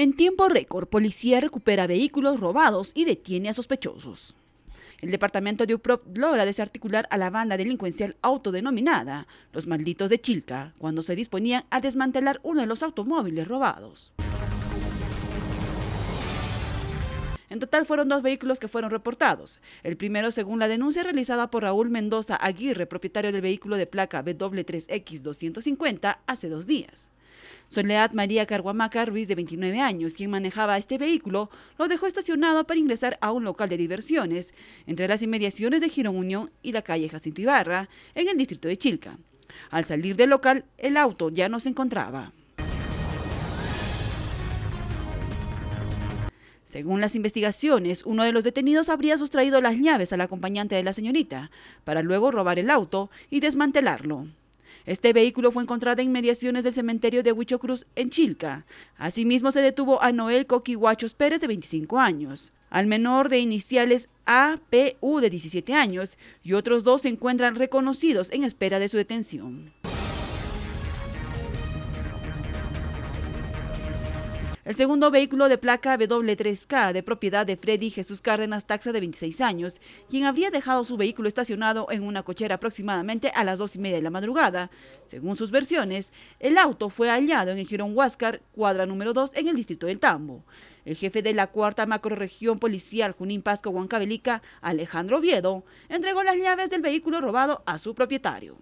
En tiempo récord, policía recupera vehículos robados y detiene a sospechosos. El departamento de UPROP logra desarticular a la banda delincuencial autodenominada Los Malditos de Chilca cuando se disponían a desmantelar uno de los automóviles robados. En total fueron dos vehículos que fueron reportados. El primero, según la denuncia realizada por Raúl Mendoza Aguirre, propietario del vehículo de placa BW3X250, hace dos días. Soledad María Carguamaca Ruiz, de 29 años, quien manejaba este vehículo, lo dejó estacionado para ingresar a un local de diversiones, entre las inmediaciones de Girón Unión y la calle Jacinto Ibarra, en el distrito de Chilca. Al salir del local, el auto ya no se encontraba. Según las investigaciones, uno de los detenidos habría sustraído las llaves al acompañante de la señorita, para luego robar el auto y desmantelarlo. Este vehículo fue encontrado en mediaciones del cementerio de Huichocruz, en Chilca. Asimismo, se detuvo a Noel Coquihuachos Pérez, de 25 años, al menor de iniciales APU, de 17 años, y otros dos se encuentran reconocidos en espera de su detención. El segundo vehículo de placa W3K, de propiedad de Freddy Jesús Cárdenas, taxa de 26 años, quien habría dejado su vehículo estacionado en una cochera aproximadamente a las dos y media de la madrugada. Según sus versiones, el auto fue hallado en el Girón Huáscar, cuadra número 2, en el distrito del Tambo. El jefe de la cuarta macroregión policial Junín Pasco Huancabelica, Alejandro Oviedo, entregó las llaves del vehículo robado a su propietario.